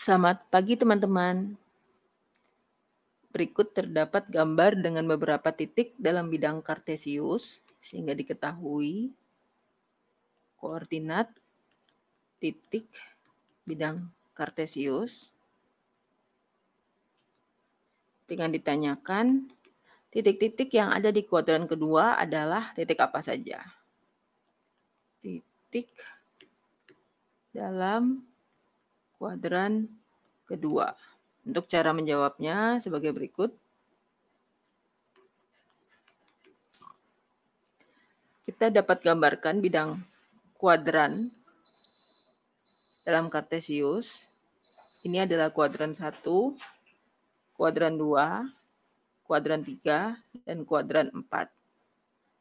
Selamat pagi teman-teman. Berikut terdapat gambar dengan beberapa titik dalam bidang kartesius sehingga diketahui koordinat titik bidang kartesius. Dengan ditanyakan titik-titik yang ada di kuadran kedua adalah titik apa saja? Titik dalam kuadran kedua. Untuk cara menjawabnya sebagai berikut. Kita dapat gambarkan bidang kuadran dalam kartesius. Ini adalah kuadran 1, kuadran 2, kuadran 3, dan kuadran 4.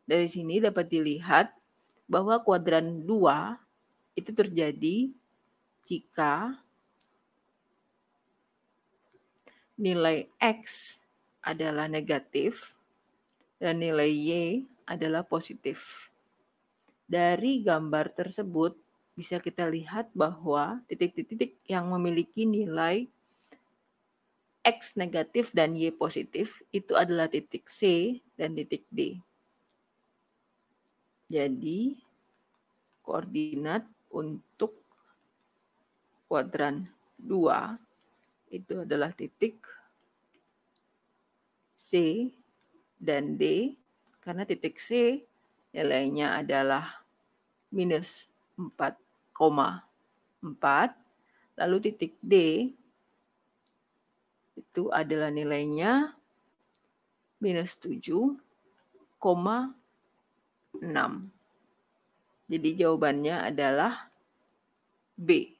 Dari sini dapat dilihat bahwa kuadran 2 itu terjadi jika nilai X adalah negatif dan nilai Y adalah positif. Dari gambar tersebut bisa kita lihat bahwa titik-titik yang memiliki nilai X negatif dan Y positif itu adalah titik C dan titik D. Jadi koordinat untuk kuadran 2 itu adalah titik C dan D karena titik C nilainya adalah minus 4,4 lalu titik D itu adalah nilainya minus 7,6 jadi jawabannya adalah B